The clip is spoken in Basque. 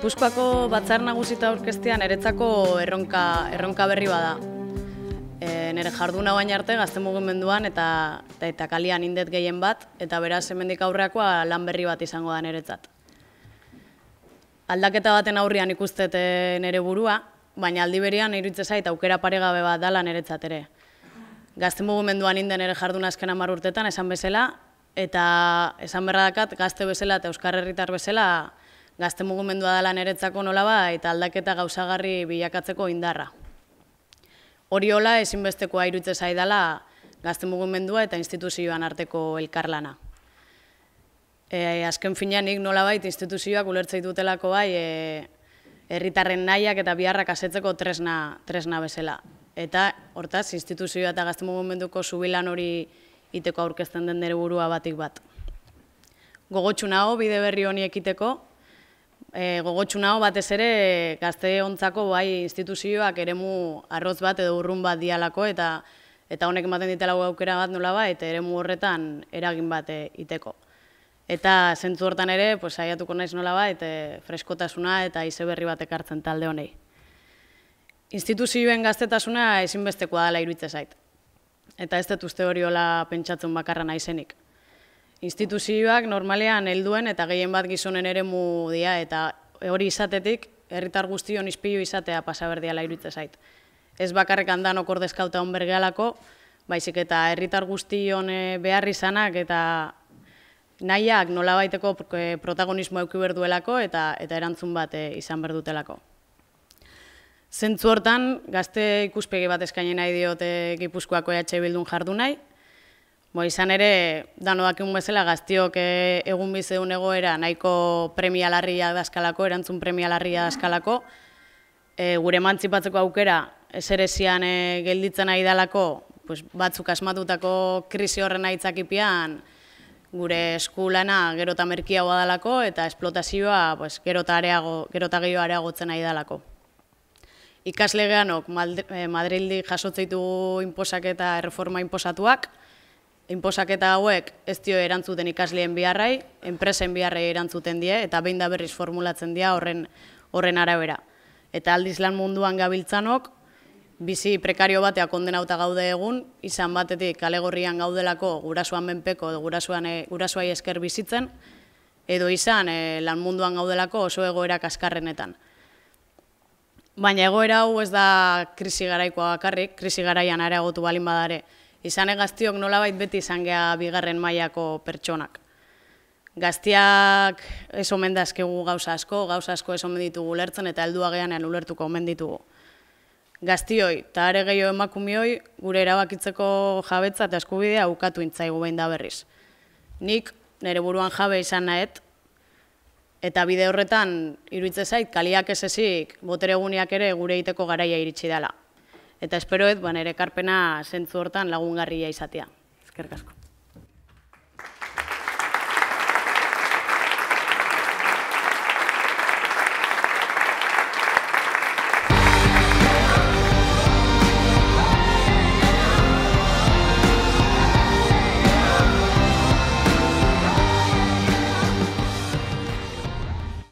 Gipuzkoako batzar nagusita aurkeztean eretzako erronka, erronka berri bada. E, nere jarduna baina arte gazte mugimenduan eta, eta, eta kalian indet gehien bat, eta beraz hemendik aurreakoa lan berri bat izango da neretzat. Aldaketa baten aurrian ikustet e, nere burua, baina aldi berian iruditza zait aukera paregabe bat dala neretzat ere. Gazte mugimenduan inden nere jarduna azken urtetan esan bezala, eta esan berradakat gazte bezala eta euskar herritar bezala gazte mugimendua dela niretzako nola ba, eta aldaketa gauzagarri bilakatzeko indarra. Hori hola, ezinbestekoa irutze zaidala gazte mugimendua eta instituzioan arteko elkarlana. E, azken fina nik nola instituzioak ulertzei dutelako bai e, herritarren nahiak eta biharrak asetzeko tresna, tresna bezala. Eta hortaz, instituzioa eta gazte mugimenduko zubilan hori iteko aurkezten den dere burua batik bat. Gogotxu nago bide berri honi ekiteko, e, hau batez ere gazte ontzako bai instituzioak eremu arroz bat edo urrun bat dialako eta eta honek ematen ditela aukera bat nola bai, eta eremu horretan eragin bat e, iteko. Eta zentzu hortan ere, pues, saiatuko naiz nola bai, eta freskotasuna eta izeberri bat ekartzen talde honei. Instituzioen gaztetasuna ezinbestekoa dela iruditza zait. Eta ez detuzte hori hola pentsatzen bakarra naizenik instituzioak normalean helduen eta gehien bat gizonen ere mudia eta hori izatetik herritar guztion izpio izatea pasaberdiala iruditza zait. Ez bakarrik handan okor deskauta honbergealako, baizik eta herritar guztion eh, behar izanak eta nahiak nola baiteko eh, protagonismo euki berduelako eta eta erantzun bat eh, izan berdutelako. Zentzu hortan, gazte ikuspegi bat eskaini nahi diot Gipuzkoako EH bildun jardu nahi, Bo, izan ere, danodak eh, egun bezala gaztiok egun bizeun egoera nahiko premia larria dazkalako, erantzun premia larria dazkalako. Eh, gure mantzipatzeko aukera, eserezian e, eh, gelditzen nahi dalako, pues, batzuk asmatutako krisi horren aitzakipian, gure eskulana gero eta merkiagoa dalako eta esplotazioa pues, gero eta areago, gero eta gehiago areagotzen nahi dalako. Ikaslegeanok Madrildi jasotzeitu inposak eta erreforma inposatuak, Inposaketa hauek ez dio erantzuten ikasleen biharrai, enpresen biharrai erantzuten die, eta behin da berriz formulatzen dira horren, horren arabera. Eta aldiz lan munduan gabiltzanok, bizi prekario batea kondenauta gaude egun, izan batetik alegorrian gaudelako gurasuan menpeko, gurasuan, e, eh, esker bizitzen, edo izan e, lan munduan gaudelako oso egoera kaskarrenetan. Baina egoera hau ez da krisi garaikoa bakarrik, krisi garaian areagotu balin badare, izan egaztiok nolabait beti izan geha bigarren mailako pertsonak. Gaztiak ez omen dazkegu gauza asko, gauza asko ez omen ditugu lertzen eta heldua gehanean ulertuko omen ditugu. Gaztioi, eta are gehiago emakumioi, gure erabakitzeko jabetza eta eskubidea ukatu intzaigu behin da berriz. Nik, nire buruan jabe izan nahet, eta bide horretan, iruitze zait, kaliak ez ezik, botere ere gure iteko garaia iritsi dela. Eta espero ez, ba, nire karpena zentzu hortan lagungarria izatea. Ezkerrik asko.